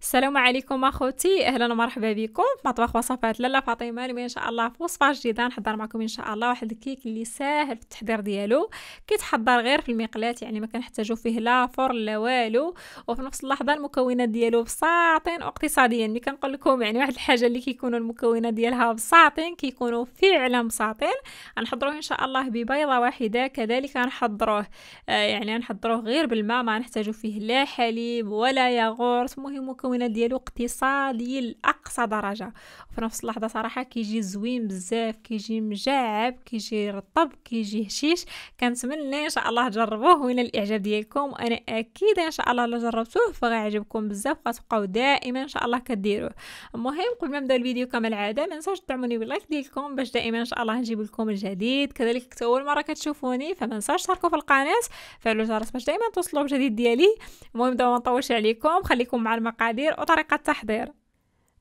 السلام عليكم اخوتي اهلا ومرحبا بكم في مطبخ وصفات لاله فاطمه اليوم ان شاء الله في وصفه جديده نحضر معكم ان شاء الله واحد الكيك اللي ساهل في التحضير ديالو كيتحضر غير في المقلاة يعني ما كنحتاجو فيه لا فرن لا والو وفي نفس اللحظه المكونات ديالو بساطين واقتصاديا ملي كنقول لكم يعني واحد الحاجه اللي كيكونوا المكونات ديالها بساطين كيكونوا فعلا بساطين غنحضروه ان شاء الله ببيضه واحده كذلك غنحضروه آه يعني غنحضروه غير بالماء ما نحتاجو فيه لا حليب ولا ياغورت المهم المكونات ديالو اقتصادي لاقصى درجه وفي نفس اللحظه صراحه كيجي زوين بزاف كيجي مجعب كيجي رطب كيجي هشيش كنتمنى ان شاء الله تجربوه وين الاعجاب ديالكم وانا اكيد ان شاء الله لو جربتوه فغيعجبكم بزاف وغتبقاو دائما ان شاء الله كديروه المهم قبل ما نبدا الفيديو كما العاده ما ننساوش تدعموني باللايك ديالكم باش دائما ان شاء الله نجيب لكم الجديد كذلك حتى اول مره كتشوفوني فما ننساوش تشاركوا في القناه فعلوا الجرس باش دائما توصلوا بجديد ديالي المهم دابا ما نطولش عليكم خليكم مع المقاله التحضير وطريقة التحضير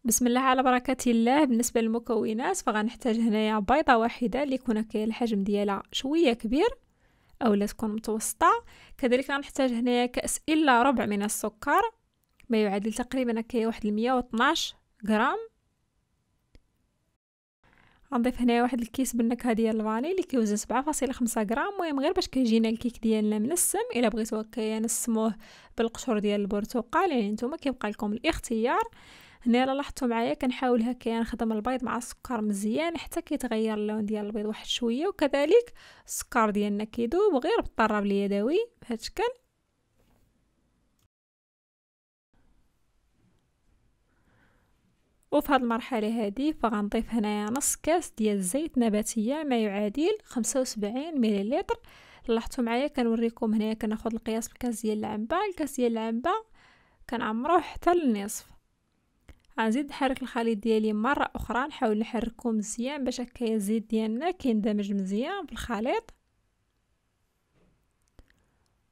بسم الله على بركة الله بالنسبة للمكونات فغنحتاج هنايا بيضة واحدة اللي يكون الحجم ديالها شوية كبير أو لا تكون متوسطة كذلك غنحتاج هنايا كأس إلا ربع من السكر ما يعادل تقريبا كي واحد المية واثناش غرام غنضيف هنايا واحد الكيس بالنكهه ديال الفاني اللي كيوزن 7.5 غرام المهم غير باش كيجينا الكيك ديالنا منسم الا بغيتو كينسموه بالقشور ديال البرتقال يعني نتوما كيبقى لكم الاختيار هنا الا لاحظتوا معايا كنحاول هكا نخدم البيض مع السكر مزيان حتى كيتغير اللون ديال البيض واحد شويه وكذلك السكر ديالنا كيذوب غير بالطراب اليدوي بهذا الشكل وفي هذه المرحله هذه فغنضيف هنايا نص كاس ديال الزيت نباتيه ما يعادل 75 مليلتر لاحظتوا معايا كنوريكم هنايا كناخذ القياس بالكاس ديال العنبه الكاس ديال العنبه كنعمروه حتى للنصف غنزيد نحرك الخليط ديالي مره اخرى نحاول نحركو مزيان باش هكا الزيت ديالنا كيندمج مزيان في الخليط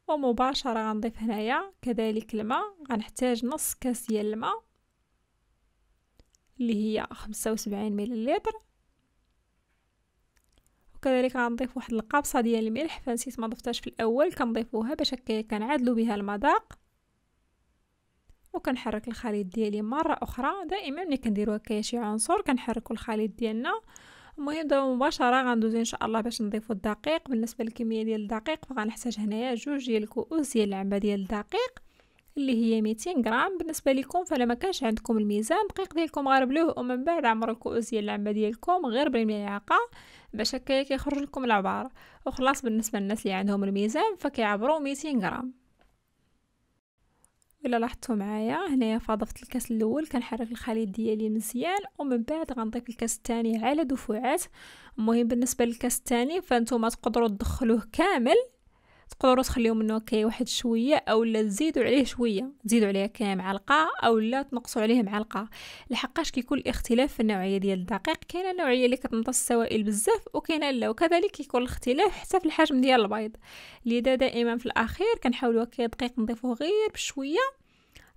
ومباشره غنضيف هنايا كذلك الماء غنحتاج نص كاس ديال الماء اللي هي خمسة وسبعين مليلتر وكذلك غنضيف واحد القابصة ديال الملح فنسيت ما ضفتهاش في الاول كنضيفوها باش هكا كنعادلو بها المذاق وكنحرك الخليط ديالي مره اخرى دائما ملي كنديروا هكا شي عنصر كنحركوا الخليط ديالنا المهم دابا مباشره غندوز ان شاء الله باش نضيفوا الدقيق بالنسبه للكميه ديال الدقيق فغنحتاج هنايا جوج ديال الكؤوس ديال العمه ديال الدقيق اللي هي 200 غرام بالنسبه لكم فلا ما كانش عندكم الميزان دقيق ديالكم غربلوه ومن بعد عمروا ديال العمه ديالكم غير بالملعقه باش هكايا كيخرج لكم العبار وخلاص بالنسبه للناس اللي عندهم الميزان فكيعبروا 200 غرام الا لاحظتوا معايا هنايا فضفت الكاس الاول كنحرك الخليط ديالي مزيان ومن بعد غنضيف الكاس الثاني على دفوعات المهم بالنسبه للكاس الثاني فانتم تقدروا تدخلوه كامل تقدروا تخليو منه كي واحد شويه اولا تزيدوا عليه شويه تزيدوا عليه كي معلقه اولا تنقصوا عليه معلقه لحقاش كيكون الاختلاف في النوعيه ديال الدقيق كاينه النوعيه اللي كتمتص السوائل بزاف وكاينه لا وكذلك كيكون الاختلاف حتى في الحجم ديال البيض لذا دائما في الاخير كنحاولوا كي دقيق نضيفوه غير بشويه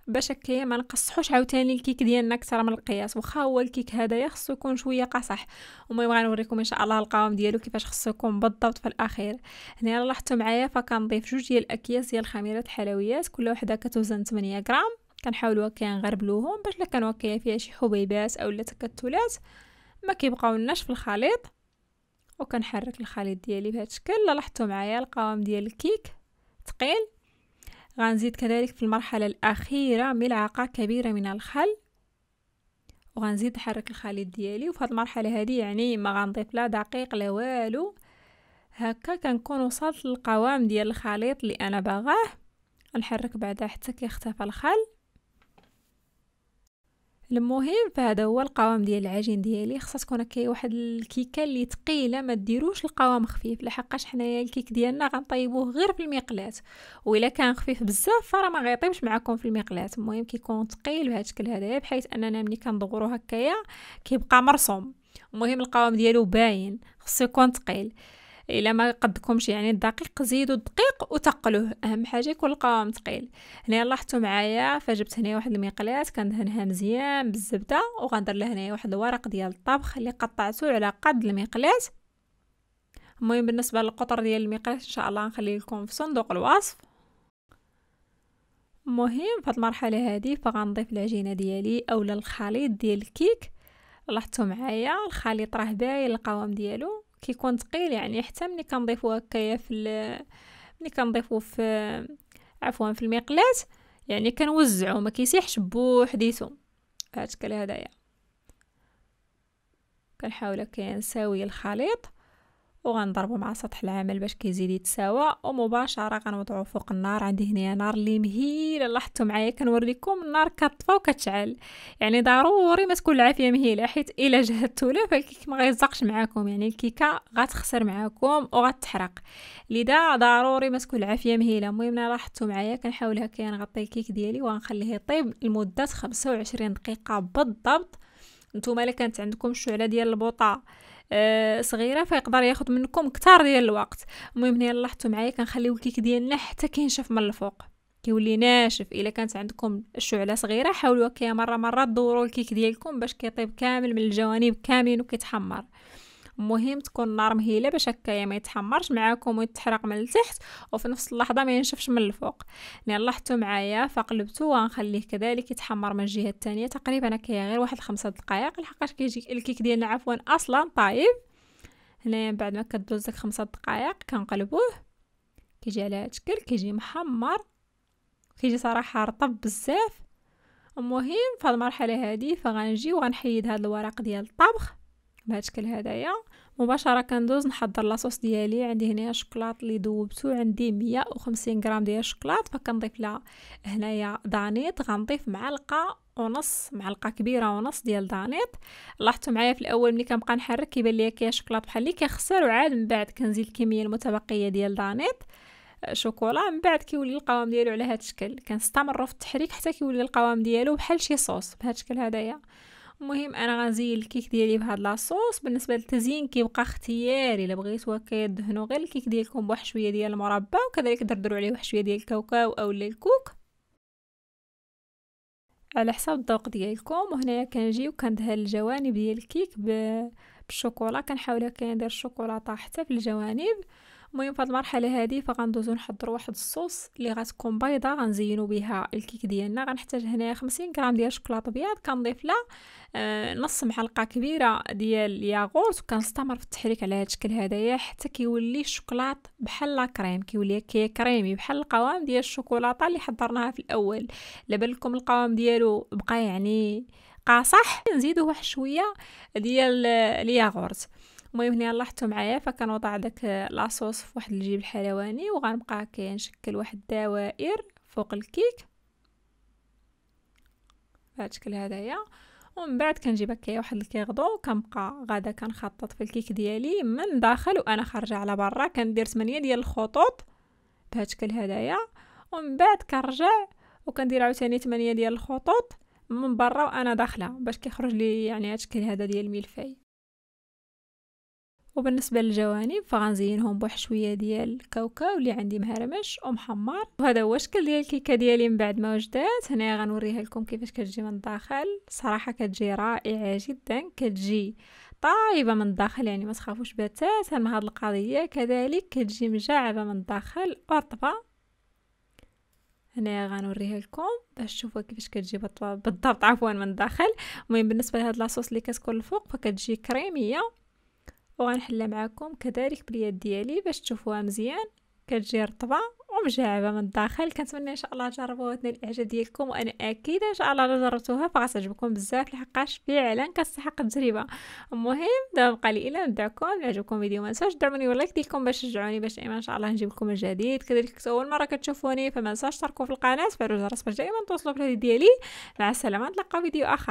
باش هكايا ما نقصحوش عاوتاني الكيك ديالنا اكثر من القياس واخا هو الكيك هذا خصو يكون شويه قصح المهم غنوريكم ان شاء الله القوام ديالو كيفاش خصو يكون بالضبط في الاخير هنا لاحظتوا معايا فكنضيف جوج ديال الاكياس ديال الخميره الحلويات كل وحده كتوزن 8 غرام كنحاولوا هكا نغربلوهم باش لا كانوا فيها شي حبيبات اولا تكتلات ما كيبقاو لناش في الخليط وكنحرك الخليط ديالي بهذا الشكل لاحظتوا معايا القوام ديال الكيك ثقيل غنزيد كذلك في المرحلة الأخيرة ملعقة كبيرة من الخل وغنزيد نحرك الخليط ديالي وفي هاد المرحلة هادي يعني ما غنضيف لا دقيق لا والو هكا كنكون وصلت للقوام ديال الخليط اللي انا باغاه نحرك بعدا حتى كيختفى الخل المهم فهذا هو القوام ديال العجين ديالي خصها تكون هكا واحد الكيكه اللي ثقيله ما ديروش القوام خفيف لحقاش حنايا الكيك ديالنا غنطيبوه غير في المقلاه والا كان خفيف بزاف فراه ما غيطيبش معكم في المقلاه المهم كيكون ثقيل بهذا الشكل هذايا بحيث اننا ملي كنضغرو هكايا كيبقى مرسوم المهم القوام ديالو باين خصو يكون ثقيل الا ما قدكمش يعني الدقيق زيدوا الدقيق وتقلوه اهم حاجه يكون القوام ثقيل هنا لاحظتوا معايا فجبت هنا واحد المقلاه كندهنها مزيان بالزبده وغندير له هنا واحد الورق ديال الطبخ اللي قطعته على قد المقلاه المهم بالنسبه للقطر ديال المقلاه ان شاء الله نخلي لكم في صندوق الوصف المهم في المرحله هذه فغنضيف العجينه ديالي اولا الخليط ديال الكيك لاحظتوا معايا الخليط راه باين القوام ديالو كيكون ثقيل يعني حتى ملي كنضيفو هكايا في ملي كنضيفو في عفوا في المقلاة يعني كنوزعو ما كيسيحش بوحديتو بهذا الشكل هدايا كنحاول هكايا نساوي الخليط وغنضربو مع سطح العمل باش كيزيد يتساوى ومباشره غنوضعو فوق النار عندي هنايا نار اللي مهيله لاحظتوا معايا كنوريكم النار كطفى وكتشعل يعني ضروري ما تكون العافيه مهيله حيت الا جهدتو له فالكيك ما غيزقش معاكم يعني الكيكه غتخسر معاكم وغتحرق لذا ضروري ما تكون العافيه مهيله المهم لاحظتوا معايا كنحاول هكا نغطي الكيك ديالي وغنخليه يطيب لمده 25 دقيقه بالضبط نتوما الا كانت عندكم شعله ديال البوطه أه صغيره فيقدر ياخذ منكم كثار ديال الوقت المهم هنا لاحظتوا معايا كنخليو الكيك ديالنا حتى كينشف من الفوق كيولي ناشف الا كانت عندكم الشعله صغيره حاولوا كي مره مره دوروا الكيك ديالكم باش كيطيب كامل من الجوانب كاملين وكيتحمر مهم تكون النار مهيله باش هكايا ما يتحمرش معاكم ويتحرق من التحت وفي نفس اللحظه ما ينشفش من الفوق يعني لاحظتوا معايا فقلبته وغنخليه كذلك يتحمر من الجهه الثانيه تقريبا هكايا غير واحد خمسة دقائق لحقاش كيجي الكيك ديالنا عفوا اصلا طايب هنايا من بعد ما كدوز داك خمسة دقائق كنقلبوه كيجي على هاد الشكل كيجي محمر كيجي صراحه رطب بزاف المهم في المرحله هذه فغنجي وغنحيد هاد الورق ديال الطبخ الشكل هدايا مباشره كندوز نحضر لاصوص ديالي عندي هنايا الشوكولات اللي ذوبته عندي 150 غرام ديال الشوكولات فكنضيف لها هنايا دانيت غنضيف معلقه ونص معلقه كبيره ونص ديال دانيت لاحظتوا معايا في الاول ملي كنبقى نحرك كيبان ليا كاين الشكلاط بحال اللي كيخسر وعاد من بعد كنزيد الكميه المتبقيه ديال دانيت آه، شوكولا من بعد كيولي القوام ديالو على هذا الشكل كنستمروا في التحريك حتى كيولي القوام ديالو بحال شي صوص بهذا الشكل هدايا المهم انا غنزين الكيك ديالي بهاد لاصوص بالنسبه للتزيين كيبقى اختياري الا بغيتوا كدهنوا غير الكيك ديالكم بواحد شويه ديال المربى وكذلك دردروا عليه واحد شويه ديال الكاوكاو اولا الكوك على حسب الذوق ديالكم وهنايا كنجي وكندهن الجوانب ديال الكيك بالشوكولا كنحاول كندير الشوكولاطه حتى في الجوانب المهم في المرحله هادي فغندوزو نحضرو واحد الصوص اللي غتكون بيضه غنزينو بها الكيك ديالنا غنحتاج هنا 50 غرام ديال الشوكولاط ابيض كنضيف لها آه، نص معلقه كبيره ديال الياغورت وكنستمر في التحريك على هاد الشكل هدايا حتى كيولي الشوكولاط بحال لاكريم كيولي كي كريمي بحال القوام ديال الشوكولاطه اللي حضرناها في الاول لبان لكم القوام ديالو بقى يعني قاصح نزيدو واحد شويه ديال الياغورت المهم هنا لاحظتوا معايا فكنوضع داك لاصوص في واحد الجيب الحلواني وغنبقى كنشكل واحد الدوائر فوق الكيك بهذا الشكل هذايا ومن بعد كنجيب هكايا واحد الكيغدو وكنبقى غادا كنخطط في الكيك ديالي من داخل وانا خارجه على برا كندير ثمانية ديال الخطوط بهذا الشكل هذايا ومن بعد كنرجع وكندير عاوتاني ثمانية ديال الخطوط من برا وانا داخله باش كيخرج لي يعني هذا الشكل هذا ديال الملفاي وبالنسبة للجوانب فغنزينهم بواحد شوية ديال الكاوكاو اللي عندي مهرمش ومحمر وهذا هو الشكل ديال الكيكة ديالي من بعد ما وجدات هنا غنوريها لكم كيفاش كتجي من الداخل صراحة كتجي رائعة جدا كتجي طايبه من الداخل يعني ما تخافوش بتاتا مع هاد القضيه كذلك كتجي مجعبه من الداخل ورطبه هنايا غنوريها لكم باش تشوفوا كيفاش كتجي بالضبط عفوا من الداخل المهم بالنسبه لهاد لاصوص اللي كتكون الفوق فكتجي كريميه وغنحلها معاكم كذلك باليد ديالي باش تشوفوها مزيان كتجي رطبه ومجعبه من الداخل كنتمنى ان شاء الله تجربوها وتنال الاعجاب ديالكم وانا اكيده ان شاء الله الا جربتوها فغتعجبكم بزاف لحقاش فعلا كتستحق التجربه المهم دابا بقى لي الا نبداكم عجبكم الفيديو ما تنساوش دعموني واللايك ديالكم باش تشجعوني باش دائما ان شاء الله نجيب لكم الجديد كذلك اول مره كتشوفوني فما تنساوش تشتركوا في القناه وتفعلوا الجرس باش دائما توصلوا الفيديو ديالي مع السلامه نتلاقاو فيديو اخر